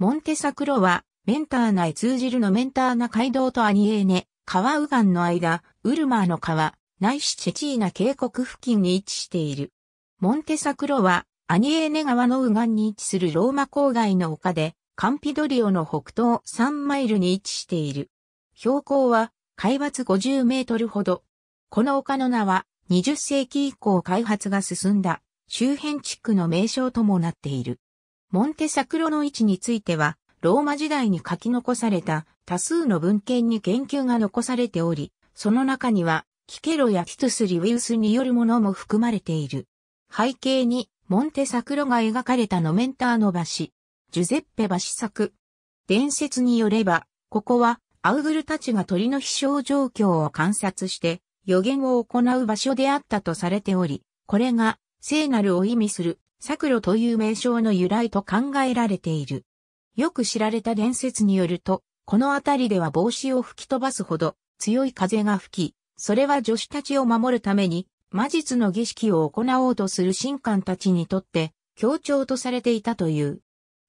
モンテサクロは、メンターナ通じるのメンターナ街道とアニエーネ、川右岸の間、ウルマーの川、ないしチェチーナ渓谷付近に位置している。モンテサクロは、アニエーネ川の右岸に位置するローマ郊外の丘で、カンピドリオの北東3マイルに位置している。標高は、海抜50メートルほど。この丘の名は、20世紀以降開発が進んだ、周辺地区の名称ともなっている。モンテサクロの位置については、ローマ時代に書き残された多数の文献に研究が残されており、その中には、キケロやキトス・リウィウスによるものも含まれている。背景に、モンテサクロが描かれたノメンターの橋、ジュゼッペ橋作。伝説によれば、ここは、アウグルたちが鳥の飛翔状況を観察して、予言を行う場所であったとされており、これが、聖なるを意味するサクロという名称の由来と考えられている。よく知られた伝説によると、この辺りでは帽子を吹き飛ばすほど強い風が吹き、それは女子たちを守るために魔術の儀式を行おうとする神官たちにとって協調とされていたという。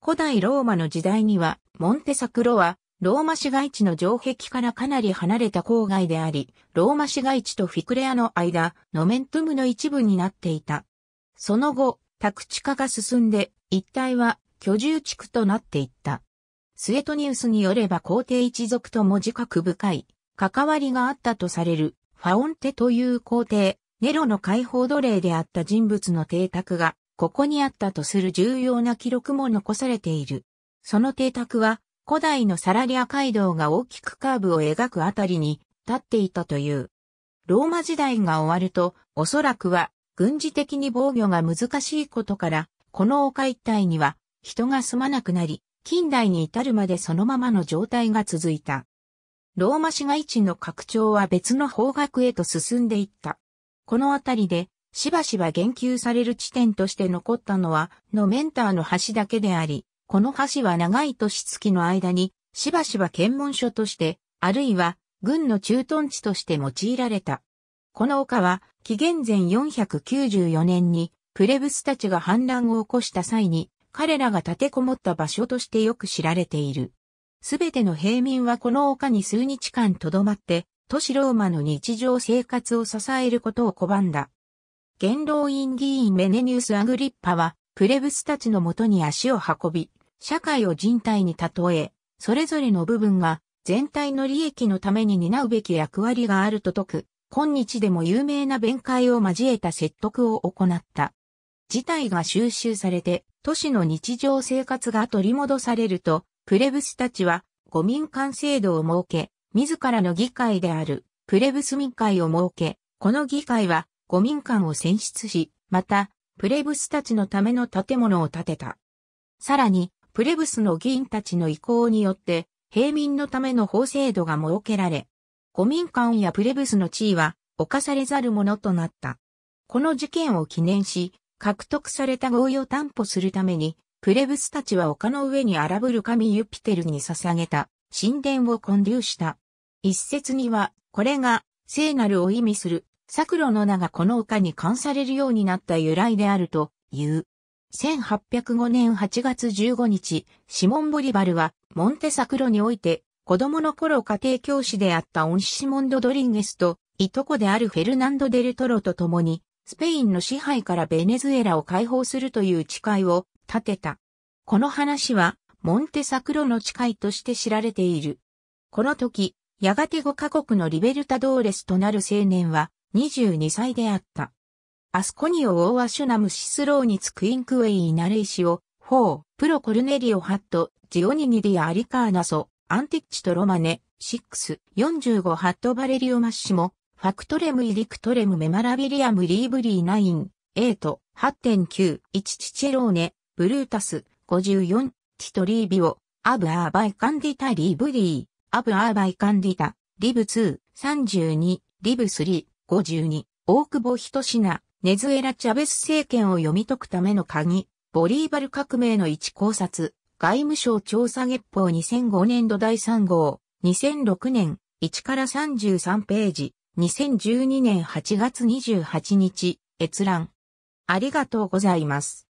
古代ローマの時代には、モンテサクロは、ローマ市街地の城壁からかなり離れた郊外であり、ローマ市街地とフィクレアの間、ノメントゥムの一部になっていた。その後、宅地化が進んで、一帯は居住地区となっていった。スエトニウスによれば皇帝一族とも自覚深い関わりがあったとされるファオンテという皇帝、ネロの解放奴隷であった人物の邸宅がここにあったとする重要な記録も残されている。その邸宅は古代のサラリア街道が大きくカーブを描くあたりに立っていたという。ローマ時代が終わると、おそらくは軍事的に防御が難しいことから、この丘一帯には人が住まなくなり、近代に至るまでそのままの状態が続いた。ローマ市街地の拡張は別の方角へと進んでいった。この辺りで、しばしば言及される地点として残ったのは、のメンターの橋だけであり、この橋は長い年月の間に、しばしば検問所として、あるいは、軍の駐屯地として用いられた。この丘は、紀元前494年に、プレブスたちが反乱を起こした際に、彼らが立てこもった場所としてよく知られている。すべての平民はこの丘に数日間留まって、都市ローマの日常生活を支えることを拒んだ。元老院議員メネニウス・アグリッパは、プレブスたちのもとに足を運び、社会を人体に例え、それぞれの部分が全体の利益のために担うべき役割があると説く、今日でも有名な弁解を交えた説得を行った。事態が収集されて、都市の日常生活が取り戻されると、プレブスたちは、五民間制度を設け、自らの議会である、プレブス民会を設け、この議会は、五民間を選出し、また、プレブスたちのための建物を建てた。さらに、プレブスの議員たちの意向によって、平民のための法制度が設けられ、古民間やプレブスの地位は侵されざるものとなった。この事件を記念し、獲得された合意を担保するために、プレブスたちは丘の上に荒ぶる神ユピテルに捧げた神殿を建立した。一説には、これが聖なるを意味する、桜の名がこの丘に冠されるようになった由来であるという。1805年8月15日、シモン・ボリバルは、モンテサクロにおいて、子供の頃家庭教師であったオンシモンド・ドリンゲスと、いとこであるフェルナンド・デルトロと共に、スペインの支配からベネズエラを解放するという誓いを立てた。この話は、モンテサクロの誓いとして知られている。この時、やがて5カ国のリベルタドーレスとなる青年は、22歳であった。アスコニオ・オーア・シュナム・シスローニツ・クインクウェイ・イナレイシオ、フォー、プロ・コルネリオ・ハット、ジオニニディア・アリカーナソ、アンティッチとロマネ、6、45ハットバレリオマッシモ、ファクトレムイリクトレムメマラビリアムリーブリーナイ9、8、8.9、1チチェローネ、ブルータス、54、ティトリービオ、アブアーバイカンディタリーブリー、アブアーバイカンディタ、リブ2、32、リブ3、52、大久保人品、ネズエラ・チャベス政権を読み解くための鍵、ボリーバル革命の一考察、外務省調査月報2005年度第3号、2006年1から33ページ、2012年8月28日、閲覧。ありがとうございます。